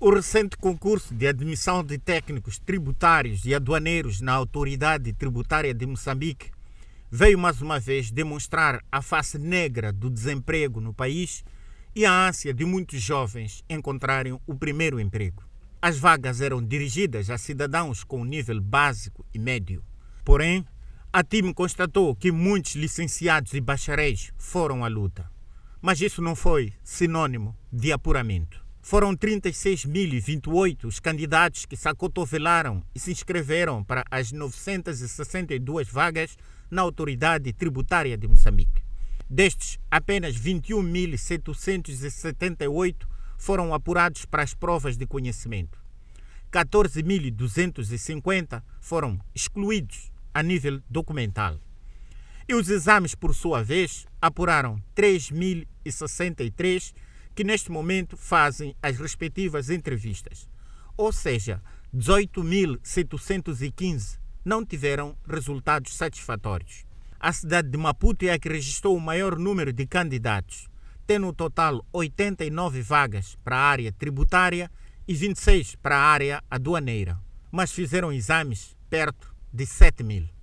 O recente concurso de admissão de técnicos tributários e aduaneiros na Autoridade Tributária de Moçambique veio mais uma vez demonstrar a face negra do desemprego no país e a ânsia de muitos jovens encontrarem o primeiro emprego. As vagas eram dirigidas a cidadãos com nível básico e médio. Porém, a TIM constatou que muitos licenciados e bacharéis foram à luta. Mas isso não foi sinônimo de apuramento. Foram 36.028 os candidatos que se acotovelaram e se inscreveram para as 962 vagas na Autoridade Tributária de Moçambique. Destes, apenas 21.778 foram apurados para as provas de conhecimento. 14.250 foram excluídos a nível documental. E os exames, por sua vez, apuraram 3.063 que neste momento fazem as respectivas entrevistas. Ou seja, 18.715 não tiveram resultados satisfatórios. A cidade de Maputo é a que registrou o maior número de candidatos, tendo no total 89 vagas para a área tributária e 26 para a área aduaneira, mas fizeram exames perto de 7 mil.